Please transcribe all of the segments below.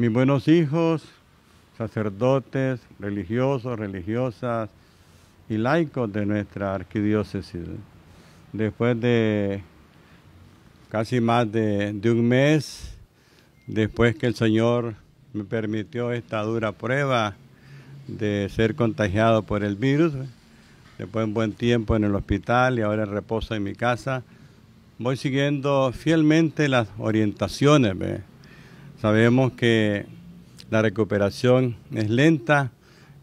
mis buenos hijos, sacerdotes, religiosos, religiosas y laicos de nuestra arquidiócesis. Después de casi más de, un mes, después que el Señor me permitió esta dura prueba de ser contagiado por el virus, después de un buen tiempo en el hospital y ahora en reposo en mi casa, voy siguiendo fielmente las orientaciones. Sabemos que la recuperación es lenta,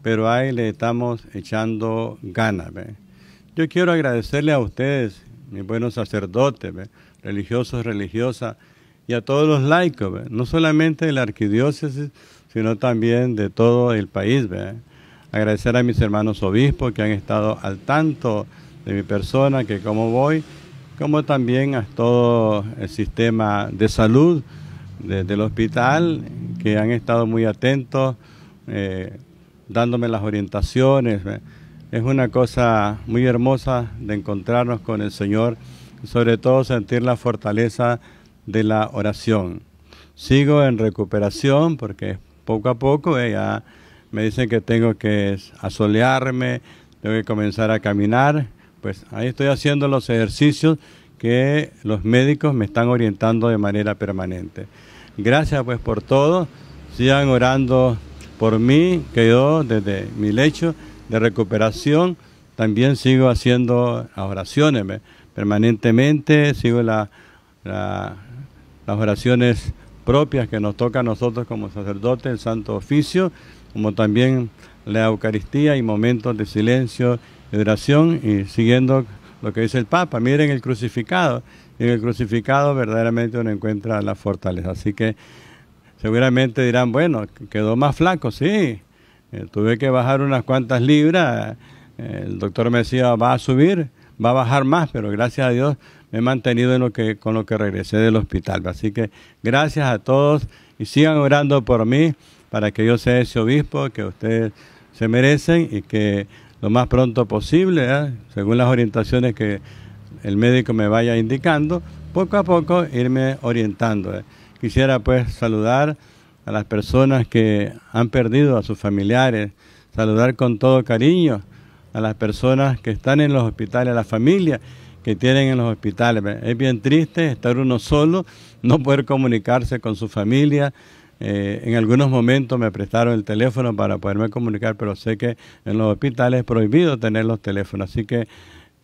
pero ahí le estamos echando ganas. Yo quiero agradecerle a ustedes, mis buenos sacerdotes, religiosos, religiosas, y a todos los laicos, no solamente de la arquidiócesis, sino también de todo el país. Agradecer a mis hermanos obispos que han estado al tanto de mi persona, que cómo voy, como también a todo el sistema de salud, desde el hospital que han estado muy atentos, eh, dándome las orientaciones. Es una cosa muy hermosa de encontrarnos con el Señor, sobre todo sentir la fortaleza de la oración. Sigo en recuperación porque poco a poco ella eh, ya me dicen que tengo que asolearme, tengo que comenzar a caminar. Pues ahí estoy haciendo los ejercicios que los médicos me están orientando de manera permanente. Gracias pues por todo, sigan orando por mí, que yo desde mi lecho de recuperación también sigo haciendo oraciones permanentemente, sigo las oraciones propias que nos toca a nosotros como sacerdotes, el Santo Oficio, como también la Eucaristía y momentos de silencio y oración, y siguiendo lo que dice el Papa, miren el crucificado. Y en el crucificado verdaderamente uno encuentra la fortaleza. Así que seguramente dirán, bueno, quedó más flaco, sí. Eh, tuve que bajar unas cuantas libras. Eh, el doctor me decía, va a subir, va a bajar más, pero gracias a Dios me he mantenido en lo que, con lo que regresé del hospital. Así que gracias a todos y sigan orando por mí para que yo sea ese obispo que ustedes se merecen y que lo más pronto posible, ¿eh? según las orientaciones que el médico me vaya indicando, poco a poco irme orientando. ¿eh? Quisiera pues saludar a las personas que han perdido a sus familiares, saludar con todo cariño a las personas que están en los hospitales, a las familias que tienen en los hospitales. Es bien triste estar uno solo, no poder comunicarse con su familia, eh, en algunos momentos me prestaron el teléfono para poderme comunicar, pero sé que en los hospitales es prohibido tener los teléfonos. Así que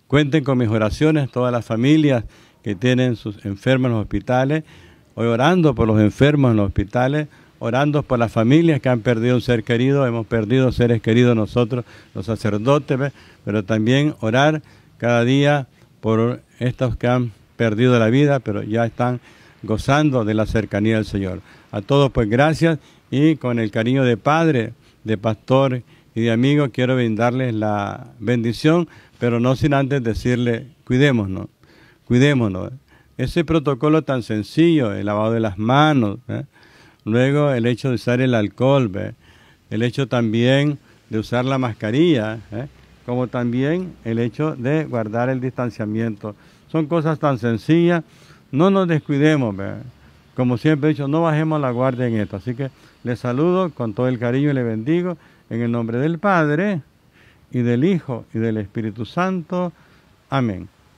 cuenten con mis oraciones, todas las familias que tienen sus enfermos en los hospitales, hoy orando por los enfermos en los hospitales, orando por las familias que han perdido un ser querido, hemos perdido seres queridos nosotros, los sacerdotes, pero también orar cada día por estos que han perdido la vida, pero ya están gozando de la cercanía del Señor. A todos pues gracias y con el cariño de padre, de pastor y de amigo quiero brindarles la bendición, pero no sin antes decirle, cuidémonos, cuidémonos. Ese protocolo tan sencillo, el lavado de las manos, ¿eh? luego el hecho de usar el alcohol, el hecho también de usar la mascarilla, ¿eh? como también el hecho de guardar el distanciamiento. Son cosas tan sencillas no nos descuidemos. Como siempre he dicho, no bajemos la guardia en esto. Así que les saludo con todo el cariño y les bendigo en el nombre del Padre y del Hijo y del Espíritu Santo. Amén.